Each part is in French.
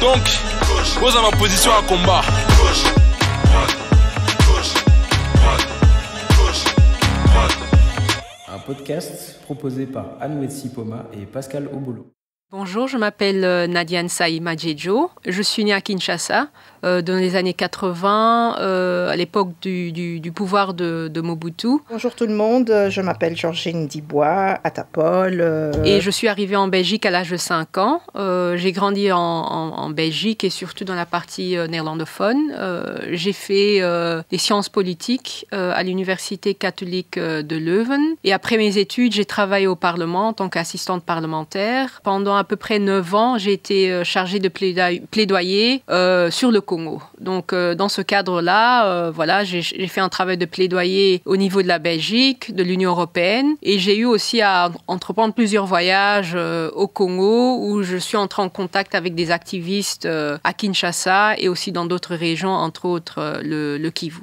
donc à ma position à combat. Un podcast proposé par Anouetsi Poma et Pascal Obolo. Bonjour, je m'appelle euh, Nadia Nsaï Djejo. Je suis née à Kinshasa euh, dans les années 80, euh, à l'époque du, pouvoir de, Mobutu. Bonjour tout le monde, je m'appelle Georgine Dibois, à Euh... Et je suis arrivée en Belgique à l'âge de 5 ans. j'ai grandi en, Belgique et surtout dans la partie néerlandophone. j'ai fait des sciences politiques à l'Université catholique de Leuven. Et après mes études, j'ai travaillé au Parlement en tant qu'assistante parlementaire pendant à peu près 9 ans, j'ai été euh, chargée de plaidoyer euh, sur le Congo. Donc euh, dans ce cadre-là, voilà, j'ai fait un travail de plaidoyer au niveau de la Belgique, de l'Union européenne, et j'ai eu aussi à entreprendre plusieurs voyages au Congo où je suis entrée en contact avec des activistes à Kinshasa et aussi dans d'autres régions, entre autres le Kivu.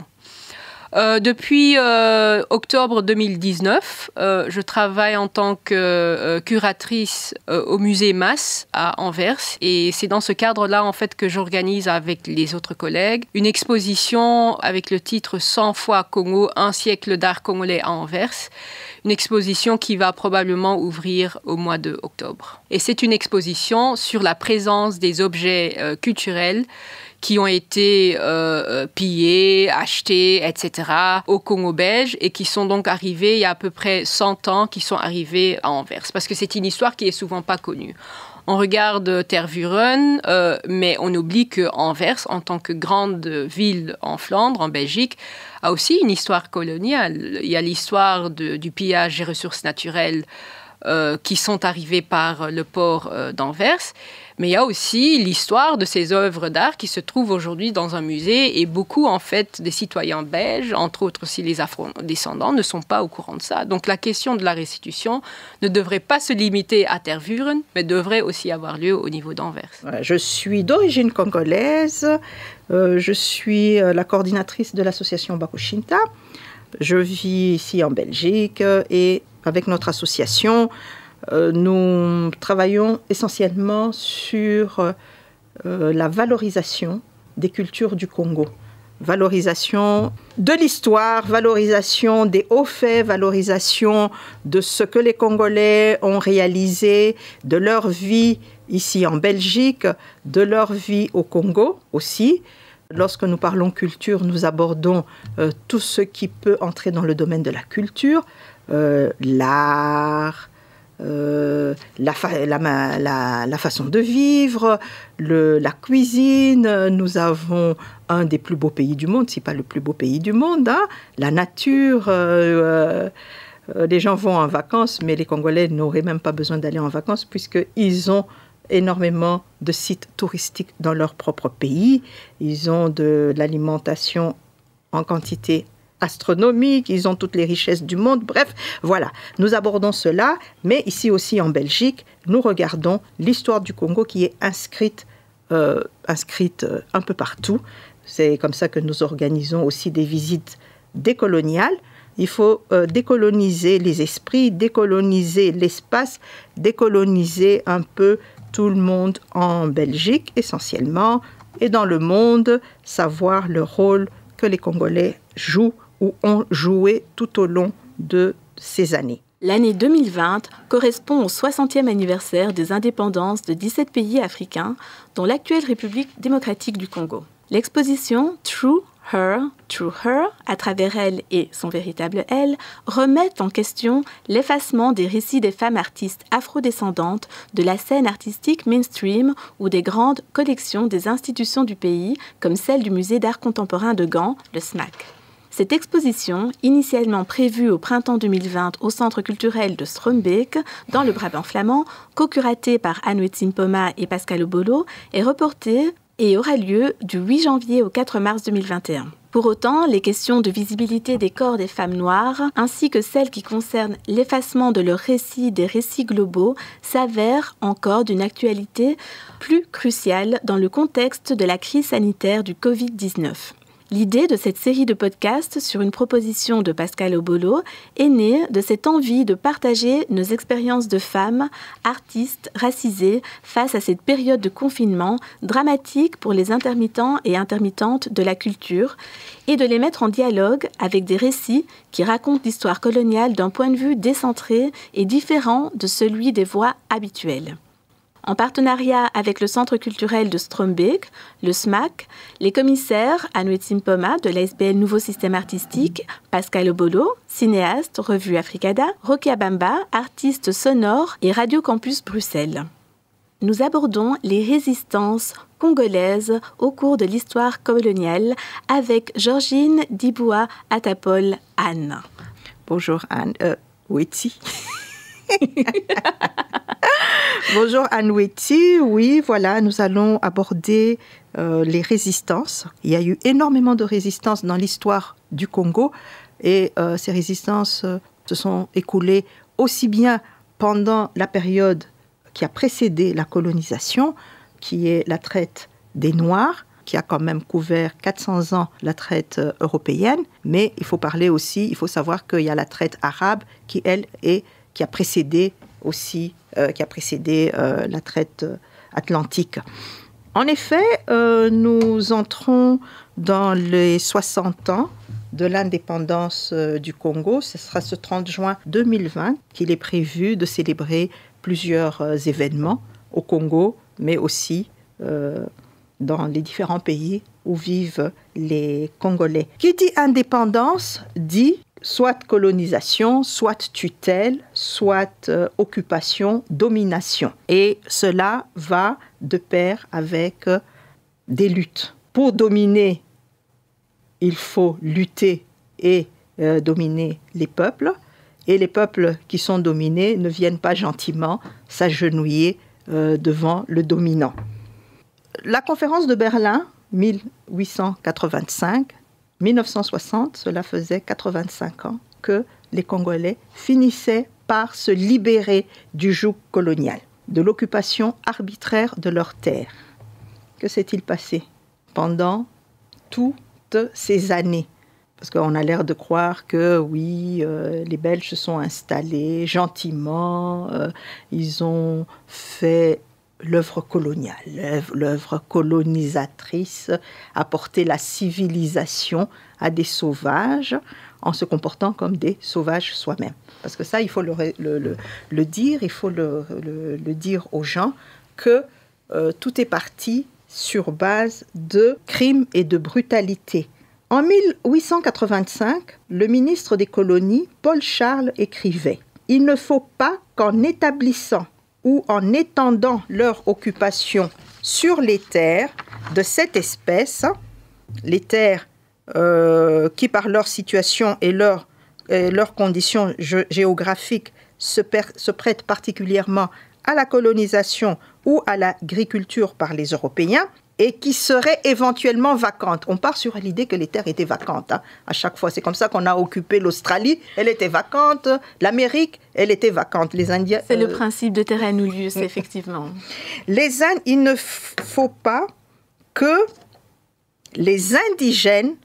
Euh, depuis euh, octobre 2019, euh, je travaille en tant que curatrice au musée Mass à Anvers. Et c'est dans ce cadre-là, en fait, que j'organise avec les autres collègues une exposition avec le titre 100 fois Congo, un siècle d'art congolais à Anvers. Une exposition qui va probablement ouvrir au mois de octobre. Et c'est une exposition sur la présence des objets culturels qui ont été euh, euh, pillés, achetés, etc. au Congo belge et qui sont donc arrivés il y a à peu près 100 ans, qui sont arrivés à Anvers. Parce que c'est une histoire qui est souvent pas connue. On regarde Tervuren, euh, mais on oublie qu'Anvers, en tant que grande ville en Flandre, en Belgique, a aussi une histoire coloniale. Il y a l'histoire du pillage des ressources naturelles euh, qui sont arrivés par le port euh, d'Anvers. Mais il y a aussi l'histoire de ces œuvres d'art qui se trouvent aujourd'hui dans un musée et beaucoup en fait des citoyens belges, entre autres aussi les afro-descendants, ne sont pas au courant de ça. Donc la question de la restitution ne devrait pas se limiter à Tervuren, mais devrait aussi avoir lieu au niveau d'Anvers. Je suis d'origine congolaise, euh, je suis la coordinatrice de l'association Bakushinta, je vis ici en Belgique et avec notre association, euh, nous travaillons essentiellement sur euh, la valorisation des cultures du Congo. Valorisation de l'histoire, valorisation des hauts faits, valorisation de ce que les Congolais ont réalisé, de leur vie ici en Belgique, de leur vie au Congo aussi. Lorsque nous parlons culture, nous abordons euh, tout ce qui peut entrer dans le domaine de la culture, euh, l'art, euh, la, la, façon de vivre, la cuisine. Nous avons un des plus beaux pays du monde, si pas le plus beau pays du monde, hein, la nature. Euh, les gens vont en vacances, mais les Congolais n'auraient même pas besoin d'aller en vacances puisqu'ils ont énormément de sites touristiques dans leur propre pays. Ils ont de l'alimentation en quantité astronomique, ils ont toutes les richesses du monde, bref, voilà. Nous abordons cela, mais ici aussi en Belgique, nous regardons l'histoire du Congo qui est inscrite, euh, inscrite euh, un peu partout. C'est comme ça que nous organisons aussi des visites décoloniales. Il faut euh, décoloniser les esprits, décoloniser l'espace, décoloniser un peu tout le monde en Belgique essentiellement et dans le monde, savoir le rôle que les Congolais jouent ou ont joué tout au long de ces années. L'année 2020 correspond au 60e anniversaire des indépendances de 17 pays africains, dont l'actuelle République démocratique du Congo. L'exposition True Her, True Her, à travers elle et son véritable elle, remet en question l'effacement des récits des femmes artistes afrodescendantes de la scène artistique mainstream ou des grandes collections des institutions du pays, comme celle du musée d'art contemporain de Gand, le SMAC. Cette exposition, initialement prévue au printemps 2020 au Centre culturel de Strombeek, dans le Brabant flamand, co-curatée par Anouet Simpoma et Pascal Obolo, est reportée et aura lieu du 8 janvier au 4 mars 2021. Pour autant, les questions de visibilité des corps des femmes noires, ainsi que celles qui concernent l'effacement de leurs récits des récits globaux, s'avèrent encore d'une actualité plus cruciale dans le contexte de la crise sanitaire du Covid-19. L'idée de cette série de podcasts sur une proposition de Pascal Obolo est née de cette envie de partager nos expériences de femmes, artistes, racisées, face à cette période de confinement dramatique pour les intermittents et intermittentes de la culture, et de les mettre en dialogue avec des récits qui racontent l'histoire coloniale d'un point de vue décentré et différent de celui des voix habituelles. En partenariat avec le Centre culturel de Strombeek, le SMAC, les commissaires Anuit Simpoma de l'ASBL Nouveau Système Artistique, Pascal Obolo, cinéaste, revue Africada, Rocky Abamba, artiste sonore et Radio Campus Bruxelles. Nous abordons les résistances congolaises au cours de l'histoire coloniale avec Georgine Diboua Atapol Anne. Bonjour Anne. Euh, Bonjour Anoueti. Oui, voilà, nous allons aborder euh, les résistances. Il y a eu énormément de résistances dans l'histoire du Congo et euh, ces résistances euh, se sont écoulées aussi bien pendant la période qui a précédé la colonisation, qui est la traite des Noirs, qui a quand même couvert 400 ans la traite européenne, mais il faut parler aussi, il faut savoir qu'il y a la traite arabe qui, elle, est qui a précédé aussi, euh, qui a précédé euh, la traite euh, atlantique. En effet, nous entrons dans les 60 ans de l'indépendance du Congo. Ce sera ce 30 juin 2020 qu'il est prévu de célébrer plusieurs événements au Congo, mais aussi dans les différents pays où vivent les Congolais. Qui dit indépendance dit soit colonisation, soit tutelle, soit euh, occupation, domination. Et cela va de pair avec euh, des luttes. Pour dominer, il faut lutter et euh, dominer les peuples. Et les peuples qui sont dominés ne viennent pas gentiment s'agenouiller devant le dominant. La conférence de Berlin 1885 1960, cela faisait 85 ans que les Congolais finissaient par se libérer du joug colonial, de l'occupation arbitraire de leurs terres. Que s'est-il passé pendant toutes ces années Parce qu'on a l'air de croire que oui, euh, les Belges se sont installés gentiment, euh, ils ont fait l'œuvre coloniale, l'œuvre colonisatrice, apporter la civilisation à des sauvages en se comportant comme des sauvages soi-même. Parce que ça, il faut le, dire, il faut le, dire aux gens que euh, tout est parti sur base de crimes et de brutalité. En 1885, le ministre des colonies, Paul Charles, écrivait ⁇ Il ne faut pas qu'en établissant ou en étendant leur occupation sur les terres de cette espèce, hein, les terres euh, qui par leur situation et leurs conditions géographiques se prêtent particulièrement à la colonisation ou à l'agriculture par les Européens, et qui seraient éventuellement vacantes. On part sur l'idée que les terres étaient vacantes hein. à chaque fois. C'est comme ça qu'on a occupé l'Australie, elle était vacante, l'Amérique, elle était vacante. Les Indiens. C'est le euh, principe de terrain ou lieu, effectivement. Les il ne faut pas que les indigènes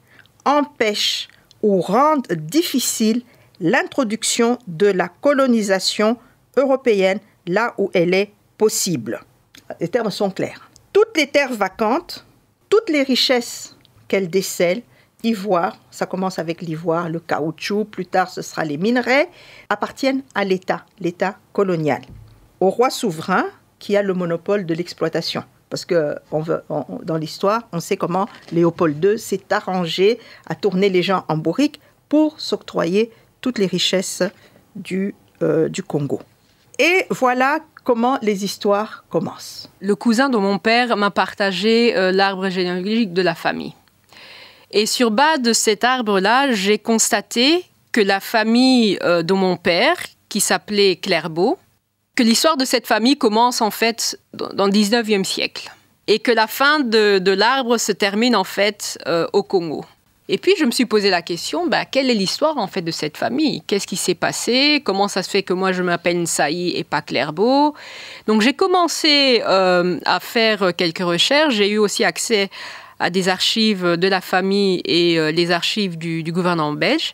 empêchent ou rendent difficile l'introduction de la colonisation européenne là où elle est possible. Les termes sont clairs toutes les terres vacantes, toutes les richesses qu'elle décèle, ivoire, ça commence avec l'ivoire, le caoutchouc, plus tard ce sera les minerais, appartiennent à l'État, l'État colonial, au roi souverain qui a le monopole de l'exploitation. Parce que dans l'histoire, on sait comment Léopold II s'est arrangé à tourner les gens en bourrique pour s'octroyer toutes les richesses du, euh, du Congo. Et voilà comment les histoires commencent. Le cousin de mon père m'a partagé euh, l'arbre généalogique de la famille. Et sur base de cet arbre-là, j'ai constaté que la famille euh, de mon père, qui s'appelait Clairbeau, que l'histoire de cette famille commence en fait dans le 19e siècle et que la fin de, l'arbre se termine en fait euh, au Congo. Et puis je me suis posé la question, bah, quelle est l'histoire en fait de cette famille Qu'est-ce qui s'est passé Comment ça se fait que moi je m'appelle Saï et pas Clairbeau Donc j'ai commencé euh, à faire quelques recherches, j'ai eu aussi accès à des archives de la famille et euh, les archives du, gouvernement belge.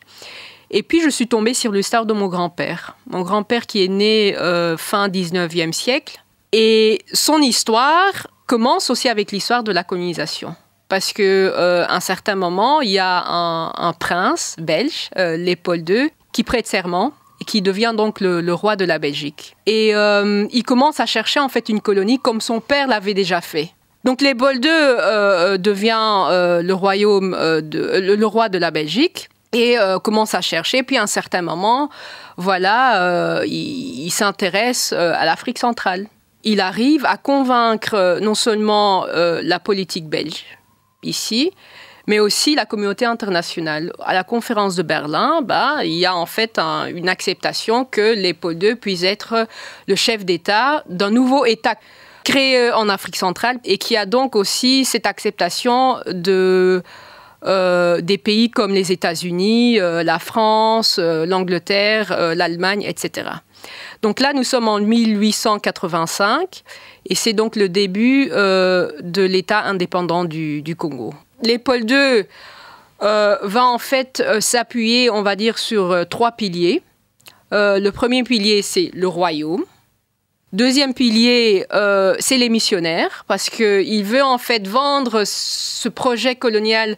Et puis je suis tombée sur l'histoire de mon grand-père. Mon grand-père qui est né euh, fin 19e siècle. Et son histoire commence aussi avec l'histoire de la colonisation parce que euh, un certain moment, il y a un, prince belge, euh, Léopold II, qui prête serment et qui devient donc le, roi de la Belgique. Et euh, il commence à chercher en fait une colonie comme son père l'avait déjà fait. Donc Léopold II euh, devient le royaume le, roi de la Belgique et commence à chercher. Puis à un certain moment, voilà, il, s'intéresse à l'Afrique centrale. Il arrive à convaincre non seulement la politique belge, ici, mais aussi la communauté internationale. À la conférence de Berlin, bah, il y a en fait une acceptation que Léopold 2 puisse être le chef d'État d'un nouveau État créé euh, en Afrique centrale et qui a donc aussi cette acceptation de, euh, des pays comme les États-Unis, euh, la France, l'Angleterre, l'Allemagne, etc. Donc là, nous sommes en 1885 et c'est donc le début euh, de l'État indépendant du, Congo. Léopold II euh, va en fait euh, s'appuyer, on va dire, sur trois piliers. le premier pilier, c'est le royaume. Deuxième pilier, c'est les missionnaires, parce qu'il veut en fait vendre ce projet colonial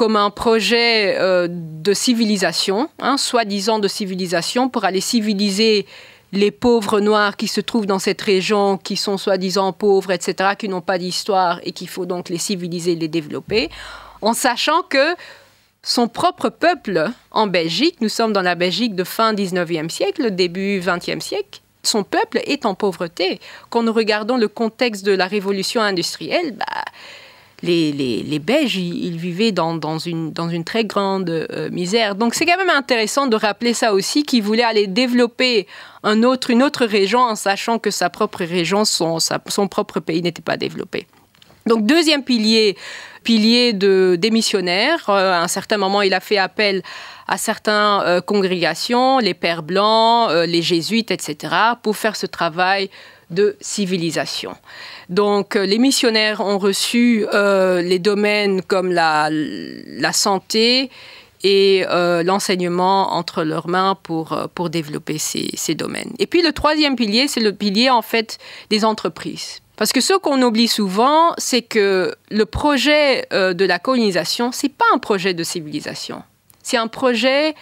comme un projet euh, de civilisation, hein, soi-disant de civilisation, pour aller civiliser les pauvres noirs qui se trouvent dans cette région, qui sont soi-disant pauvres, etc., qui n'ont pas d'histoire et qu'il faut donc les civiliser, les développer, en sachant que son propre peuple en Belgique, nous sommes dans la Belgique de fin 19e siècle, début 20e siècle, son peuple est en pauvreté. Quand nous regardons le contexte de la révolution industrielle, bah, les, Belges, ils, vivaient dans, une, dans une très grande euh, misère. Donc c'est quand même intéressant de rappeler ça aussi, qu'ils voulaient aller développer un autre, une autre région en sachant que sa propre région, son, son propre pays n'était pas développé. Donc deuxième pilier pilier de missionnaires. Euh, à un certain moment, il a fait appel à certaines euh, congrégations, les Pères Blancs, euh, les Jésuites, etc., pour faire ce travail de civilisation. Donc les missionnaires ont reçu les domaines comme la, santé et l'enseignement entre leurs mains pour, pour développer ces, ces domaines. Et puis le troisième pilier, c'est le pilier en fait des entreprises parce que ce qu'on oublie souvent, c'est que le projet euh, de la colonisation, c'est pas un projet de civilisation. C'est un projet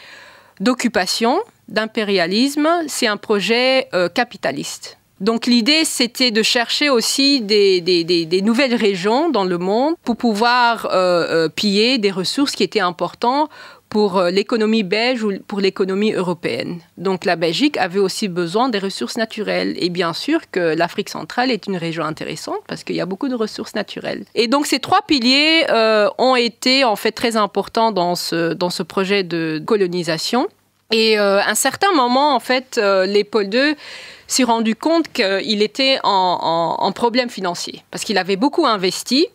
d'occupation, d'impérialisme, c'est un projet euh, capitaliste. Donc l'idée, c'était de chercher aussi des, nouvelles régions dans le monde pour pouvoir euh, piller des ressources qui étaient importantes pour euh, l'économie belge ou pour l'économie européenne. Donc la Belgique avait aussi besoin des ressources naturelles. Et bien sûr que l'Afrique centrale est une région intéressante parce qu'il y a beaucoup de ressources naturelles. Et donc ces trois piliers euh, ont été en fait très importants dans ce, dans ce projet de colonisation. Et euh, à un certain moment, en fait, euh, Léopold II s'est rendu compte qu'il était en, en, en, problème financier parce qu'il avait beaucoup investi.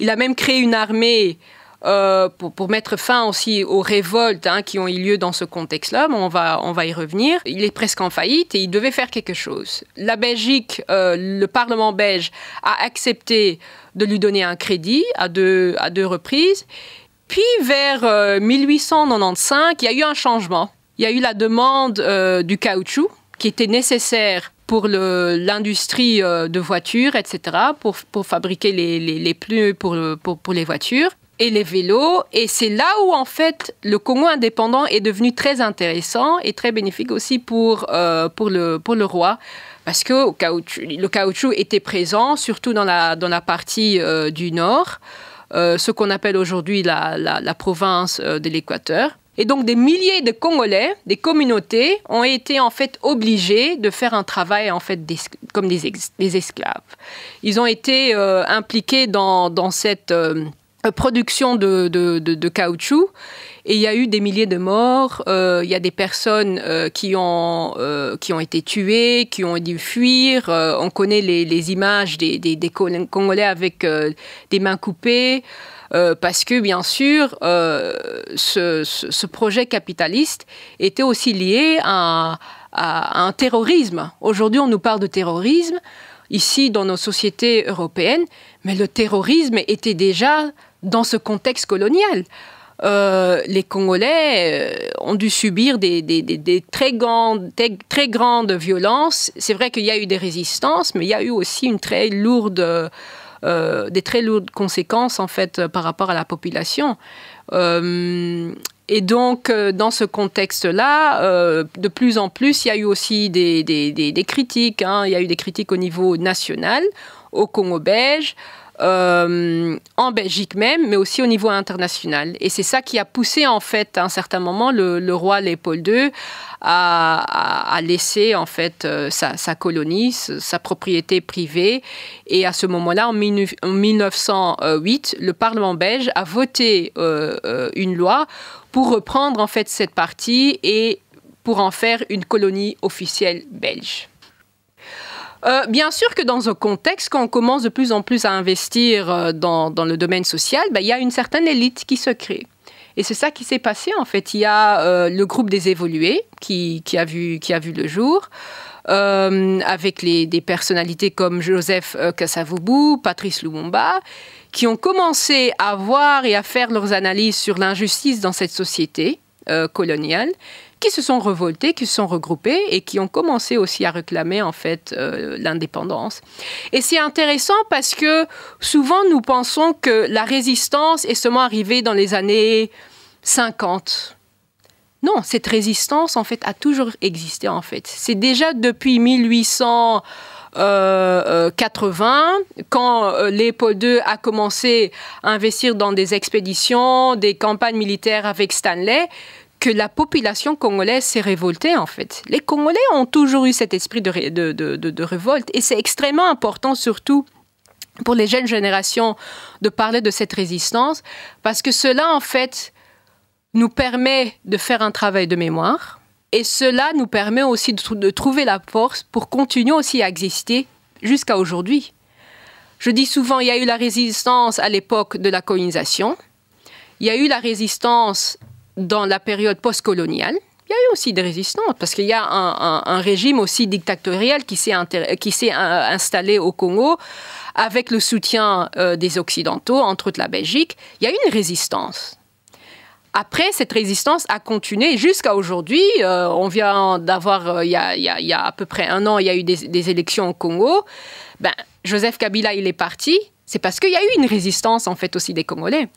Il a même créé une armée euh, pour, mettre fin aussi aux révoltes hein, qui ont eu lieu dans ce contexte-là, mais on, va, on va y revenir, il est presque en faillite et il devait faire quelque chose. La Belgique, euh, le Parlement belge a accepté de lui donner un crédit à deux, à deux reprises. Puis vers 1895, euh, il y a eu un changement. Il y a eu la demande du caoutchouc qui était nécessaire pour l'industrie de voitures, etc., pour, pour fabriquer les, les, pneus pour, pour, les voitures et les vélos. Et c'est là où, en fait, le Congo indépendant est devenu très intéressant et très bénéfique aussi pour, euh, pour, le, pour le roi. Parce que le caoutchouc était présent, surtout dans la, dans la partie euh, du nord, euh, ce qu'on appelle aujourd'hui la, la, province de l'Équateur. Et donc des milliers de Congolais, des communautés, ont été en fait obligés de faire un travail en fait comme des, des, esclaves. Ils ont été impliqués dans, dans cette euh, production de, caoutchouc. Et il y a eu des milliers de morts, euh, il y a des personnes euh, qui, ont, qui ont été tuées, qui ont dû fuir. on connaît les, images des, Congolais avec des mains coupées, parce que bien sûr, ce, projet capitaliste était aussi lié à un terrorisme. Aujourd'hui, on nous parle de terrorisme ici dans nos sociétés européennes, mais le terrorisme était déjà dans ce contexte colonial. Euh, les Congolais euh, ont dû subir des, très, grandes, violences. C'est vrai qu'il y a eu des résistances, mais il y a eu aussi une très lourde, euh, des très lourdes conséquences en fait par rapport à la population. et donc, dans ce contexte-là, de plus en plus, il y a eu aussi des, critiques. Hein. Il y a eu des critiques au niveau national, au Congo belge, euh, en Belgique même, mais aussi au niveau international. Et c'est ça qui a poussé en fait à un certain moment le, roi Léopold II à, laisser en fait euh, sa, colonie, sa propriété privée. Et à ce moment-là, en, 1908, le Parlement belge a voté euh, une loi pour reprendre en fait cette partie et pour en faire une colonie officielle belge. Euh, bien sûr que dans un contexte, quand on commence de plus en plus à investir euh, dans, le domaine social, ben, il y a une certaine élite qui se crée. Et c'est ça qui s'est passé en fait. Il y a euh, le groupe des évolués qui, a, vu, qui a vu le jour. avec des personnalités comme Joseph Kassavoubou, Patrice Lumumba, qui ont commencé à voir et à faire leurs analyses sur l'injustice dans cette société coloniale, qui se sont revoltés, qui se sont regroupés et qui ont commencé aussi à réclamer en fait euh, l'indépendance. Et c'est intéressant parce que souvent nous pensons que la résistance est seulement arrivée dans les années 50. Non, cette résistance en fait a toujours existé en fait. C'est déjà depuis 1880, euh, euh, quand Léopold II a commencé à investir dans des expéditions, des campagnes militaires avec Stanley, que la population congolaise s'est révoltée, en fait. Les Congolais ont toujours eu cet esprit de, révolte, et c'est extrêmement important, surtout pour les jeunes générations, de parler de cette résistance, parce que cela, en fait, nous permet de faire un travail de mémoire, et cela nous permet aussi de, trouver la force pour continuer aussi à exister jusqu'à aujourd'hui. Je dis souvent, il y a eu la résistance à l'époque de la colonisation, il y a eu la résistance dans la période post-coloniale, il y a eu aussi des résistantes, parce qu'il y a un, régime aussi dictatorial qui s'est euh, installé au Congo avec le soutien euh, des Occidentaux, entre autres la Belgique. Il y a eu une résistance. Après, cette résistance a continué jusqu'à aujourd'hui. Euh, on vient d'avoir, il, y a à peu près un an, il y a eu des, des élections au Congo. Ben, Joseph Kabila, il est parti. C'est parce qu'il y a eu une résistance, en fait, aussi des Congolais.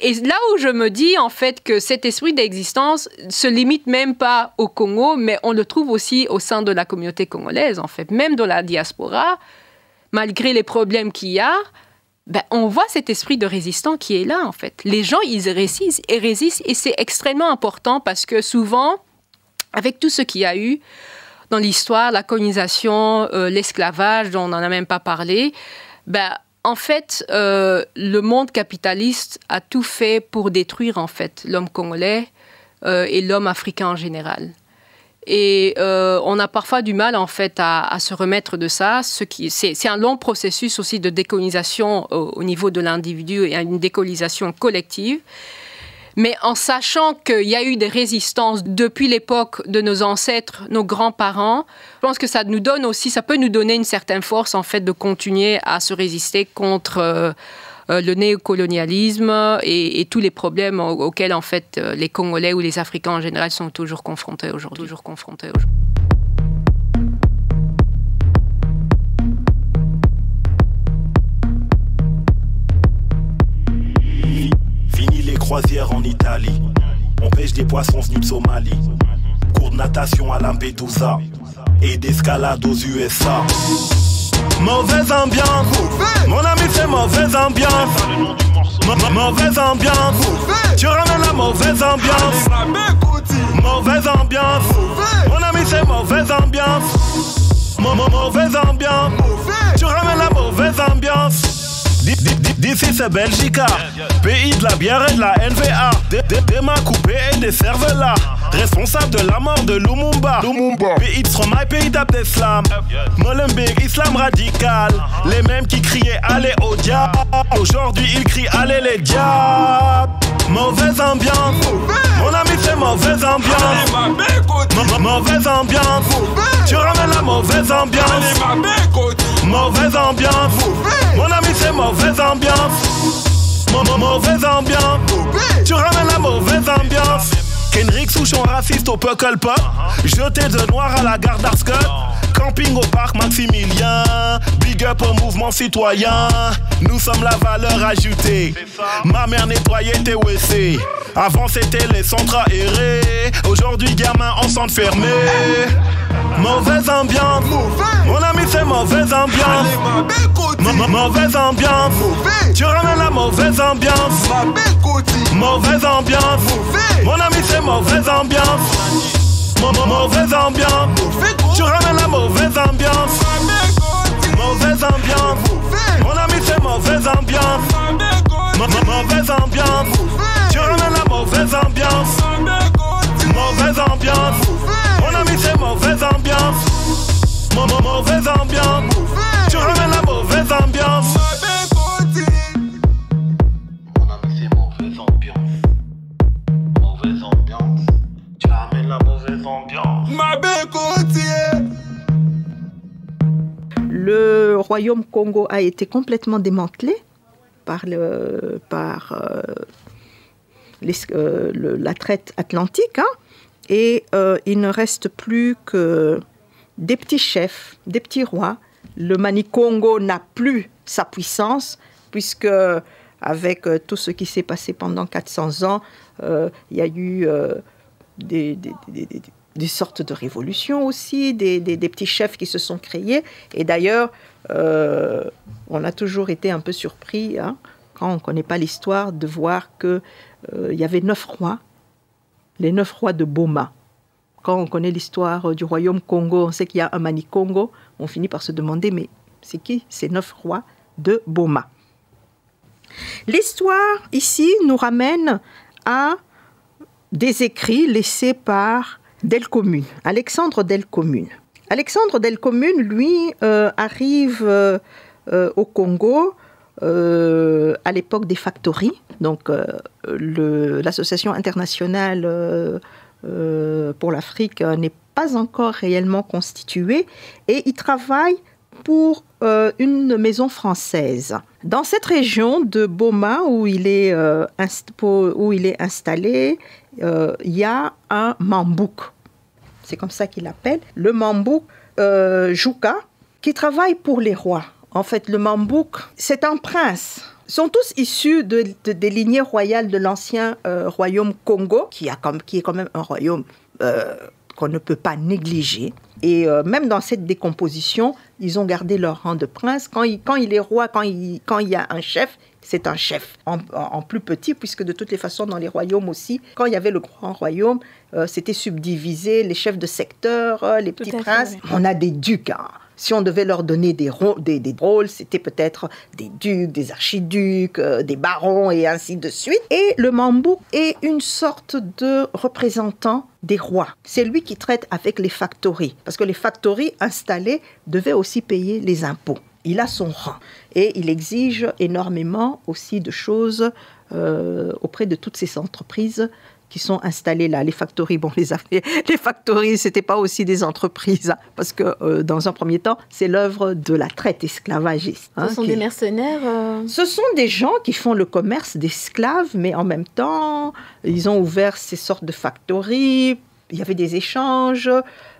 Et là où je me dis en fait que cet esprit d'existence se limite même pas au Congo, mais on le trouve aussi au sein de la communauté congolaise en fait, même dans la diaspora, malgré les problèmes qu'il y a, ben, on voit cet esprit de résistant qui est là en fait. Les gens ils résistent et résistent et c'est extrêmement important parce que souvent avec tout ce qu'il y a eu dans l'histoire, la colonisation, euh, l'esclavage dont on n'en a même pas parlé, ben en fait, euh, le monde capitaliste a tout fait pour détruire en fait l'homme congolais euh, et l'homme africain en général. Et euh, on a parfois du mal en fait à, se remettre de ça. Ce qui, c'est, un long processus aussi de décolonisation au, au niveau de l'individu et une décolonisation collective. Mais en sachant qu'il y a eu des résistances depuis l'époque de nos ancêtres, nos grands-parents, je pense que ça nous donne aussi, ça peut nous donner une certaine force en fait de continuer à se résister contre euh, euh, le néocolonialisme et, tous les problèmes auxquels en fait euh, les Congolais ou les Africains en général sont toujours confrontés aujourd'hui. Toujours confrontés aujourd'hui. croisière en Italie. On pêche des poissons venus de Somalie. Cours de natation à Lampedusa et d'escalade aux USA. Mauvaise ambiance, mon ami c'est mauvaise ambiance. mauvaise ambiance, tu ramènes la mauvaise ambiance. Mauvaise ambiance, mon ami c'est mauvaise ambiance. mauvaise ambiance, tu ramènes la mauvaise ambiance. D'ici c'est Belgica, pays de la bière et de la NVA. Des mains coupées et des cervelas. Responsable de la mort de Lumumba. Lumumba. Pays de Stromae, pays d'Abdeslam. Molenbeek, islam radical. Les mêmes qui criaient allez au diable. Aujourd'hui ils crient allez les diables. Mauvaise ambiance. Mon ami c'est mauvaise ambiance. Mauvaise ambiance. Tu ramènes la mauvaise ambiance. Mauvaise ambiance, mon ami c'est mauvaise ambiance. Mon mauvaise ambiance, tu ramènes la mauvaise ambiance. Kendrick Souchon raciste au Puckle pas. Uh-huh. jeté de noir à la garde d'Arscott. Camping au parc Maximilien, big up au mouvement citoyen. Nous sommes la valeur ajoutée. Ma mère nettoyait tes WC. Avant c'était les centres aérés. Aujourd'hui, gamin en centre fermé. Mauvaise ambiance. Mon ami, c'est mauvaise ambiance. mauvaise ambiance. Tu ramènes la mauvaise ambiance. mauvaise ambiance. Mon ami, c'est mauvaise ambiance. Mauvaise ambiance. Tu ramènes la mauvaise ambiance. Mauvaise ambiance. Mon ami, c'est mauvaise ambiance. Mauvaise ambiance. Tu ramènes la mauvaise ambiance. Mauvaise ambiance. Mon ami, c'est mauvaise ambiance. Mauvaise ambiance. Tu ramènes la mauvaise ambiance. royaume Congo a été complètement démantelé par, euh, euh, la traite atlantique. Hein. et euh, il ne reste plus que des petits chefs, des petits rois. Le Mani Congo n'a plus sa puissance, puisque avec tout ce qui s'est passé pendant 400 ans, il y a eu des, des sortes de révolutions aussi, des, petits chefs qui se sont créés. Et d'ailleurs, euh, on a toujours été un peu surpris, hein, quand on ne connaît pas l'histoire, de voir qu'il euh, il y avait neuf rois, les neuf rois de Boma. Quand on connaît l'histoire du royaume Congo, on sait qu'il y a un Mani Congo, on finit par se demander, mais c'est qui ces neuf rois de Boma L'histoire ici nous ramène à des écrits laissés par Delcommune, Alexandre Delcommune. Alexandre Delcommune, lui, euh, arrive euh, euh, au Congo à l'époque des factories, donc l'association internationale pour l'Afrique n'est pas encore réellement constituée, et il travaille pour euh, une maison française. Dans cette région de Boma où il est, euh, où il est installé, euh, il y a un mambouk. C'est comme ça qu'il l'appelle. Le mambouk Jouka, qui travaille pour les rois. En fait, le mambouk, c'est un prince Ils sont tous issus des lignées royales de l'ancien royaume Congo, qui, a comme, qui est quand même un royaume qu'on ne peut pas négliger. Et euh, même dans cette décomposition, ils ont gardé leur rang de prince. Quand il, est roi, quand il, y a un chef, c'est un chef en, plus petit, puisque de toutes les façons, dans les royaumes aussi, quand il y avait le grand royaume, euh, c'était subdivisé, les chefs de secteur, euh, les petits princes. On a des ducs. Hein si on devait leur donner des, rôles, c'était peut-être des ducs, des archiducs, euh, des barons et ainsi de suite. Et le mambou est une sorte de représentant des rois. C'est lui qui traite avec les factories, parce que les factories installées devaient aussi payer les impôts. Il a son rang et il exige énormément aussi de choses euh, auprès de toutes ces entreprises qui sont installés là. Les factories, bon, les, les factories, c'était pas aussi des entreprises, hein, parce que euh, dans un premier temps, c'est l'œuvre de la traite esclavagiste. Hein, ce sont des mercenaires euh, Ce sont des gens qui font le commerce d'esclaves, mais en même temps, ils ont ouvert ces sortes de factories. Il y avait des échanges,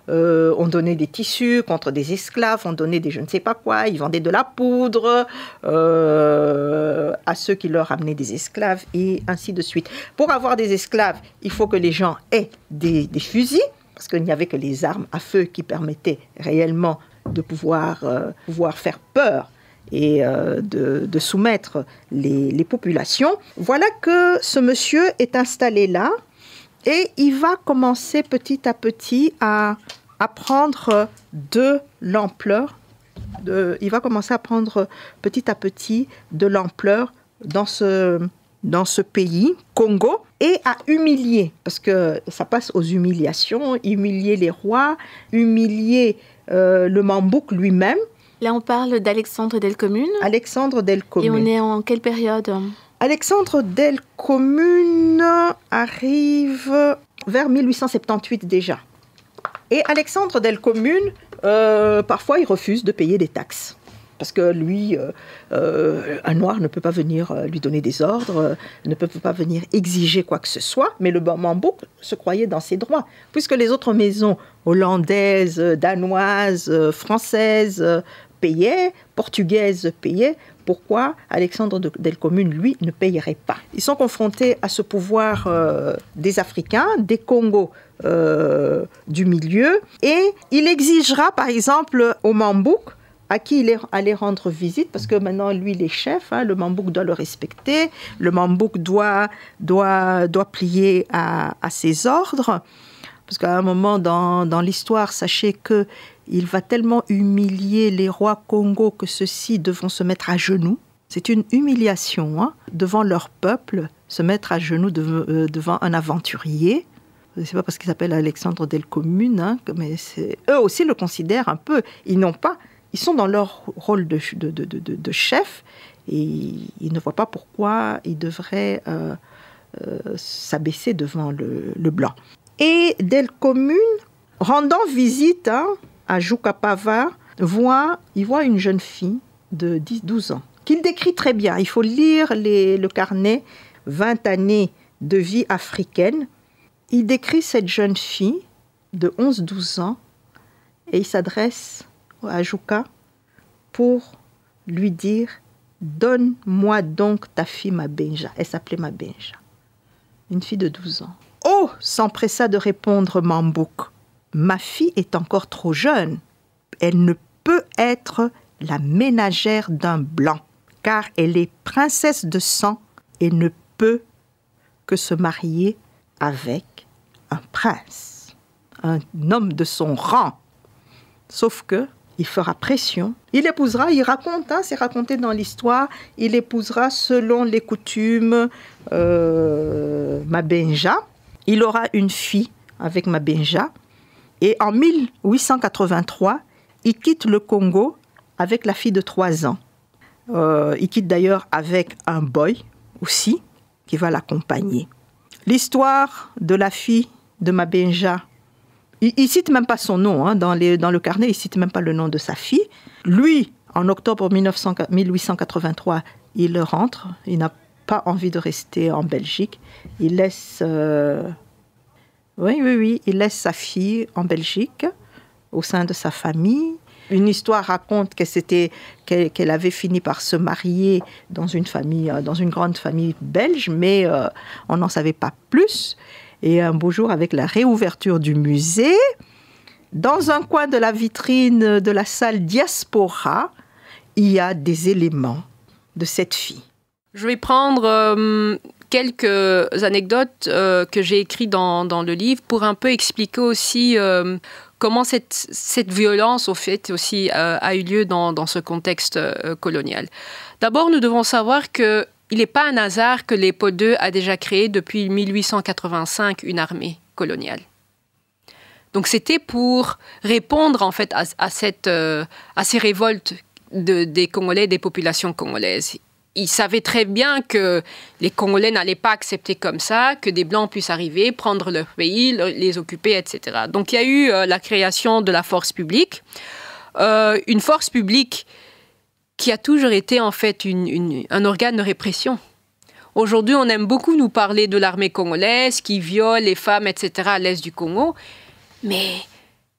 euh, on donnait des tissus contre des esclaves, on donnait des je ne sais pas quoi, ils vendaient de la poudre euh, à ceux qui leur amenaient des esclaves et ainsi de suite. Pour avoir des esclaves, il faut que les gens aient des, fusils, parce qu'il n'y avait que les armes à feu qui permettaient réellement de pouvoir, euh, pouvoir faire peur et de, soumettre les, populations. Voilà que ce monsieur est installé là, et il va commencer petit à petit à, apprendre prendre de l'ampleur. il va commencer à prendre petit à petit de l'ampleur dans ce, dans ce pays, Congo, et à humilier, parce que ça passe aux humiliations, humilier les rois, humilier euh, le Mambouk lui-même. Là, on parle d'Alexandre Delcommune. Alexandre Delcommune. Et on est en quelle période Alexandre Del Commune arrive vers 1878 déjà. Et Alexandre Del euh, parfois, il refuse de payer des taxes. Parce que lui, euh, euh, un noir ne peut pas venir lui donner des ordres, ne peut pas venir exiger quoi que ce soit, mais le Mambo se croyait dans ses droits. Puisque les autres maisons hollandaises, danoises, françaises payaient, portugaises payaient, pourquoi Alexandre Delcommune, lui, ne payerait pas. Ils sont confrontés à ce pouvoir euh, des Africains, des Congos euh, du milieu, et il exigera par exemple au Mambouk à qui il est allé rendre visite, parce que maintenant, lui, il est chef, hein, le Mambouk doit le respecter, le Mambouk doit, doit, doit plier à, ses ordres, parce qu'à un moment dans, dans l'histoire, sachez que il va tellement humilier les rois Congo que ceux-ci devront se mettre à genoux. C'est une humiliation hein, devant leur peuple, se mettre à genoux euh, devant un aventurier. n'est pas parce qu'il s'appelle Alexandre Delcommune, hein, mais eux aussi le considèrent un peu. Ils n'ont pas, ils sont dans leur rôle de, de, chef et ils ne voient pas pourquoi ils devraient euh, euh, s'abaisser devant le, blanc. Et Delcommune, rendant visite hein, Ajuka Pava, voit, il voit une jeune fille de 10, 12 ans, qu'il décrit très bien. Il faut lire le carnet 20 années de vie africaine. Il décrit cette jeune fille de 11-12 ans et il s'adresse à Jouka pour lui dire Donne-moi donc ta fille Mabenja. Elle s'appelait Mabenja, une fille de 12 ans. Oh s'empressa de répondre Mambouk ma fille est encore trop jeune. Elle ne peut être la ménagère d'un blanc, car elle est princesse de sang et ne peut que se marier avec un prince, un homme de son rang. Sauf que il fera pression, il épousera, il raconte, hein, c'est raconté dans l'histoire, il épousera selon les coutumes euh, Mabenja. Il aura une fille avec Mabenja, et en 1883, il quitte le Congo avec la fille de 3 ans. Euh, il quitte d'ailleurs avec un boy aussi qui va l'accompagner. L'histoire de la fille de Mabenja, il, ne cite même pas son nom hein. dans, les, dans, le carnet, il cite même pas le nom de sa fille. Lui, en octobre 1900, 1883, il rentre, il n'a pas envie de rester en Belgique, il laisse euh, oui, oui, oui. Il laisse sa fille en Belgique, au sein de sa famille. Une histoire raconte que c'était qu'elle avait fini par se marier dans une famille, euh, dans une grande famille belge, mais euh, on n'en savait pas plus. Et un beau jour, avec la réouverture du musée, dans un coin de la vitrine de la salle diaspora, il y a des éléments de cette fille. Je vais prendre euh, quelques anecdotes euh, que j'ai écrites dans, dans, le livre pour un peu expliquer aussi euh, comment cette, cette, violence, au fait, aussi euh, a eu lieu dans, dans ce contexte colonial. D'abord, nous devons savoir que il n'est pas un hasard que lepo II a déjà créé depuis 1885 une armée coloniale. Donc c'était pour répondre en fait à, cette, à ces révoltes de, des Congolais, des populations congolaises. Ils savaient très bien que les Congolais n'allaient pas accepter comme ça que des Blancs puissent arriver, prendre leur pays, les occuper, etc. Donc il y a eu euh, la création de la force publique, euh, une force publique qui a toujours été en fait un organe de répression. Aujourd'hui, on aime beaucoup nous parler de l'armée congolaise qui viole les femmes, etc., à l'est du Congo, mais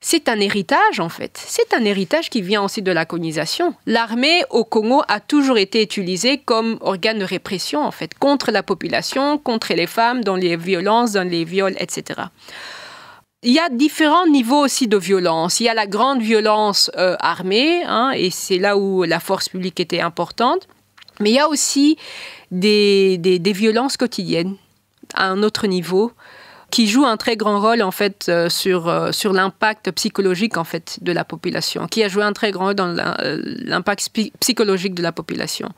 c'est un héritage en fait. C'est un héritage qui vient aussi de la colonisation. L'armée au Congo a toujours été utilisée comme organe de répression en fait, contre la population, contre les femmes, dans les violences, dans les viols, etc. Il y a différents niveaux aussi de violence. Il y a la grande violence euh, armée, hein, et c'est là où la force publique était importante. Mais il y a aussi des, des violences quotidiennes à un autre niveau qui joue un très grand rôle en fait euh, sur, euh, sur l'impact psychologique en fait de la population, qui a joué un très grand rôle dans euh, l'impact psychologique de la population.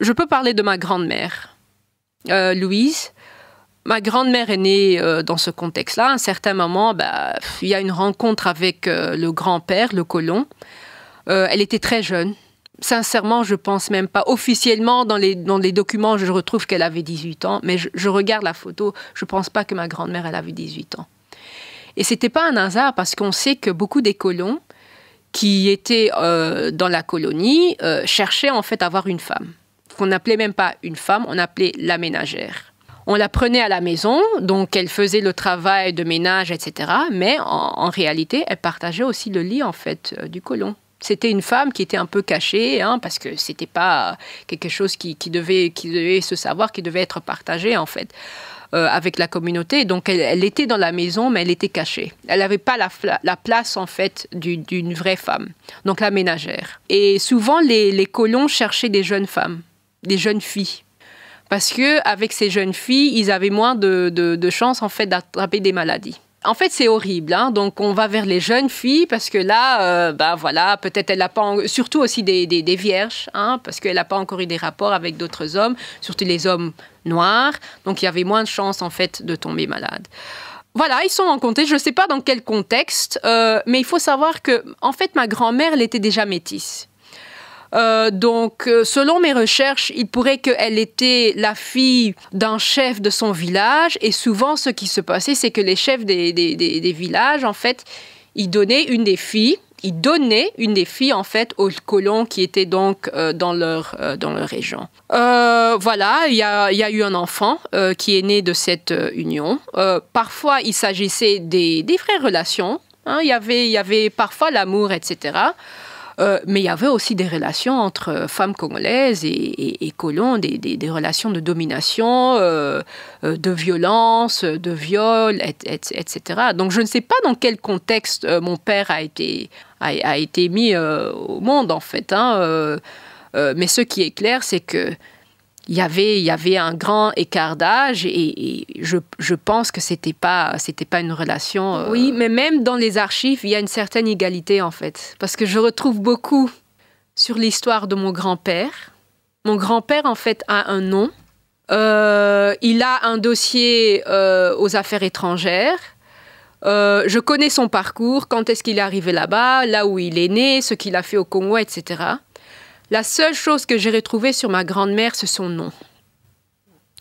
Je peux parler de ma grand-mère, Louise. Ma grand-mère est née dans ce contexte-là. À un certain moment, bah, il y a une rencontre avec le grand-père, le colon. elle était très jeune, sincèrement, je pense même pas. Officiellement, dans les, les documents, je retrouve qu'elle avait 18 ans, mais je, regarde la photo, je pense pas que ma grand-mère, elle avait 18 ans. Et c'était pas un hasard, parce qu'on sait que beaucoup des colons qui étaient euh, dans la colonie euh, cherchaient en fait à avoir une femme. Qu'on n'appelait même pas une femme, on appelait la ménagère. On la prenait à la maison, donc elle faisait le travail de ménage, etc. Mais en, réalité, elle partageait aussi le lit en fait euh, du colon. C'était une femme qui était un peu cachée, hein, parce que c'était pas quelque chose qui, devait, qui devait se savoir, qui devait être partagé en fait. Euh, avec la communauté. Donc elle, était dans la maison, mais elle était cachée. Elle n'avait pas la, place en fait d'une vraie femme, donc la ménagère. Et souvent les, colons cherchaient des jeunes femmes, des jeunes filles. Parce que avec ces jeunes filles, ils avaient moins de, de chances en fait d'attraper des maladies. En fait, c'est horrible. Hein. Donc, on va vers les jeunes filles parce que là, euh, bah, voilà, peut-être elle n'a pas, surtout aussi des, des, vierges, hein, parce qu'elle n'a pas encore eu des rapports avec d'autres hommes, surtout les hommes noirs. Donc, il y avait moins de chances en fait de tomber malade. Voilà, ils sont rencontrés. Je ne sais pas dans quel contexte, euh, mais il faut savoir que, en fait, ma grand-mère, elle était déjà métisse. Euh, donc, euh, selon mes recherches, il pourrait qu'elle était la fille d'un chef de son village. Et souvent, ce qui se passait, c'est que les chefs des, villages, en fait, ils donnaient une des filles ils donnaient une des filles en fait aux colons qui étaient donc euh, dans, leur, région. voilà, il y a, eu un enfant qui est né de cette union. parfois, il s'agissait des, des vraies relations. Hein. Il y avait parfois l'amour, etc. Euh, mais il y avait aussi des relations entre euh, femmes congolaises et, colons, des, relations de domination, euh, de violence, de viol, etc. Donc je ne sais pas dans quel contexte mon père a été, a, été mis au monde, en fait. Hein, mais ce qui est clair, c'est que il y avait, y avait un grand écart d'âge et, je, pense que c'était pas, c'était pas une relation. Euh, oui, mais même dans les archives, il y a une certaine égalité en fait, parce que je retrouve beaucoup sur l'histoire de mon grand-père. Mon grand-père en fait a un nom. Euh, il a un dossier euh, aux affaires étrangères. je connais son parcours, quand est-ce qu'il est arrivé là-bas, là où il est né, ce qu'il a fait au Congo, etc. La seule chose que j'ai retrouvée sur ma grand-mère, c'est son nom.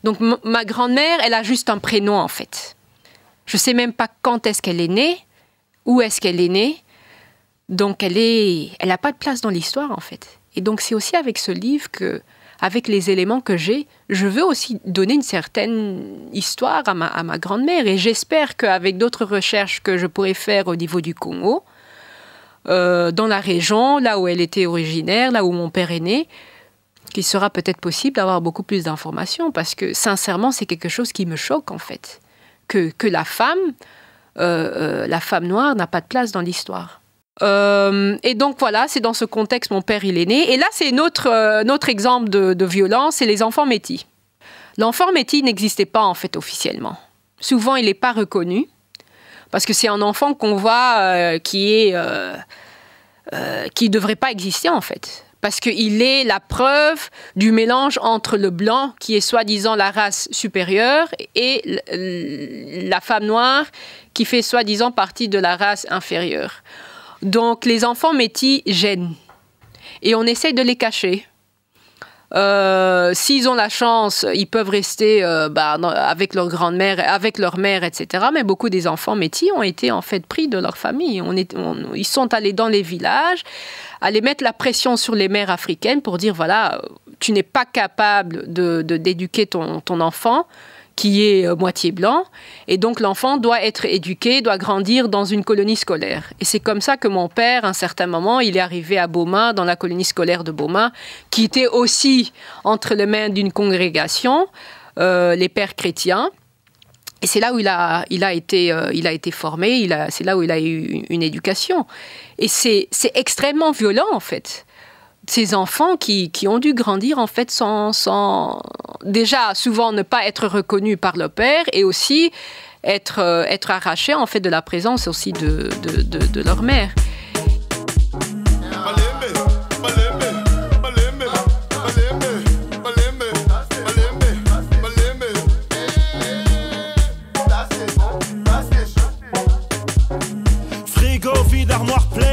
Donc ma grand-mère, elle a juste un prénom en fait. Je ne sais même pas quand est-ce qu'elle est née, où est-ce qu'elle est née. Donc elle est, elle n'a pas de place dans l'histoire en fait. Et donc c'est aussi avec ce livre que, avec les éléments que j'ai, je veux aussi donner une certaine histoire à ma, à ma grand-mère. Et j'espère qu'avec d'autres recherches que je pourrais faire au niveau du Congo, euh, dans la région, là où elle était originaire, là où mon père est né, qu'il sera peut-être possible d'avoir beaucoup plus d'informations, parce que sincèrement, c'est quelque chose qui me choque en fait, que, que la femme, euh, euh, la femme noire n'a pas de place dans l'histoire. et donc voilà, c'est dans ce contexte mon père il est né. Et là c'est notre autre notre exemple de, de violence, c'est les enfants métis. L'enfant métis n'existait pas en fait officiellement. Souvent il n'est pas reconnu. Parce que c'est un enfant qu'on voit euh, qui est. Euh, euh, qui ne devrait pas exister, en fait. Parce qu'il est la preuve du mélange entre le blanc, qui est soi-disant la race supérieure, et la femme noire, qui fait soi-disant partie de la race inférieure. Donc les enfants métis gênent. Et on essaye de les cacher. Euh, s'ils ont la chance, ils peuvent rester euh, bah, avec leur grand-mère, avec leur mère, etc. Mais beaucoup des enfants métis ont été en fait pris de leur famille. On est, ils sont allés dans les villages, aller mettre la pression sur les mères africaines pour dire voilà, tu n'es pas capable d'éduquer de, d'éduquer ton enfant qui est euh, moitié blanc. Et donc l'enfant doit être éduqué, doit grandir dans une colonie scolaire. Et c'est comme ça que mon père, à un certain moment, il est arrivé à Boma, dans la colonie scolaire de boma qui était aussi entre les mains d'une congrégation, euh, les pères chrétiens. Et c'est là où il a, il a, été, euh, il a été formé, c'est là où il a eu une éducation. Et c'est extrêmement violent, en fait ces enfants qui, qui, ont dû grandir en fait sans, sans, déjà souvent ne pas être reconnus par leur père et aussi être, euh, être arrachés en fait de la présence aussi de, de, de, de leur mère. Frigo vide, armoire pleine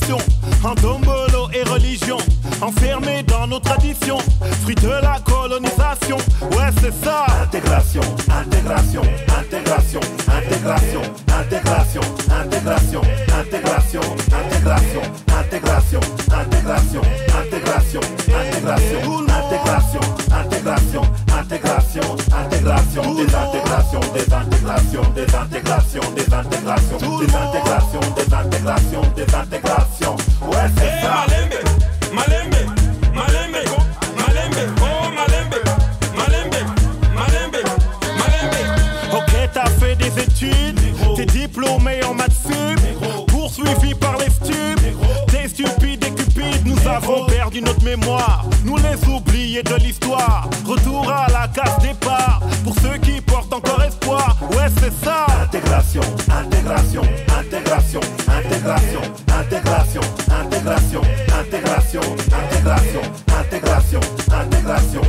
contradiction en tombolo et religion, enfermés dans nos traditions, fruit de la colonisation. Ouais, c'est ça. Intégration, intégration, intégration, intégration, intégration, intégration, intégration, intégration, intégration, intégration, intégration, intégration, intégration, intégration, Intégration, intégration, désintégration, désintégration, désintégration, désintégration, désintégration, désintégration, désintégration. Ouais, c'est ça. notre mémoire, nous les oublier de l'histoire. Retour à la case départ, pour ceux qui portent encore espoir, ouais c'est ça. Intégration, intégration, intégration, intégration, intégration, intégration, intégration, intégration, intégration, intégration. intégration.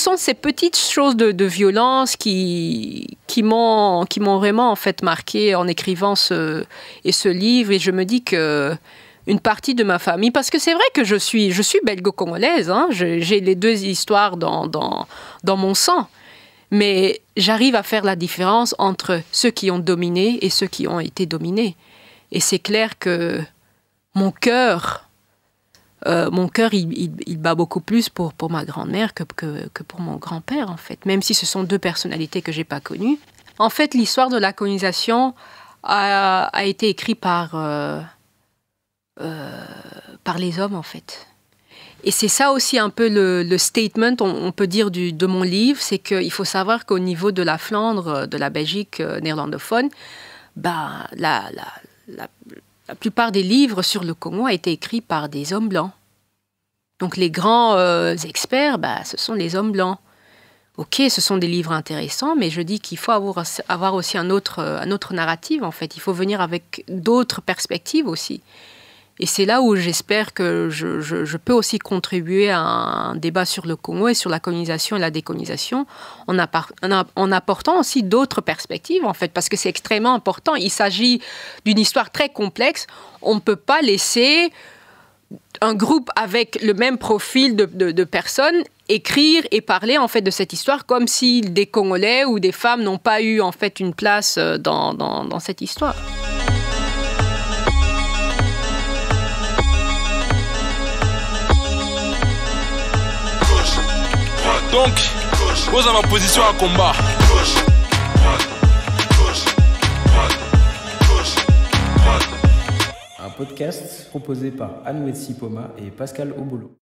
sont ces petites choses de, violence qui, qui m'ont vraiment en fait marqué en écrivant ce, et ce livre. Et je me dis que une partie de ma famille, parce que c'est vrai que je suis, je suis belgo-congolaise, hein, j'ai les deux histoires dans, dans, dans mon sang, mais j'arrive à faire la différence entre ceux qui ont dominé et ceux qui ont été dominés. Et c'est clair que mon cœur euh, mon cœur, il, bat beaucoup plus pour, ma grand-mère que, pour mon grand-père, en fait, même si ce sont deux personnalités que j'ai pas connues. En fait, l'histoire de la colonisation a, été écrite euh, euh, par, les hommes, en fait. Et c'est ça aussi un peu le, statement, on, peut dire, de mon livre, c'est qu'il faut savoir qu'au niveau de la Flandre, de la Belgique néerlandophone, ben, la la plupart des livres sur le Congo ont été écrits par des hommes blancs. Donc les grands euh, experts, bah, ce sont les hommes blancs. Ok, ce sont des livres intéressants, mais je dis qu'il faut avoir, aussi un autre, euh, un autre narrative en fait. Il faut venir avec d'autres perspectives aussi. Et c'est là où j'espère que je, peux aussi contribuer à un débat sur le Congo et sur la colonisation et la décolonisation, en, apportant aussi d'autres perspectives, en fait, parce que c'est extrêmement important. Il s'agit d'une histoire très complexe. On ne peut pas laisser un groupe avec le même profil de, personnes écrire et parler en fait de cette histoire comme si des Congolais ou des femmes n'ont pas eu en fait une place euh, dans cette histoire. Donc, pose à ma position à combat. Un podcast proposé par Anne Poma et Pascal Obolo.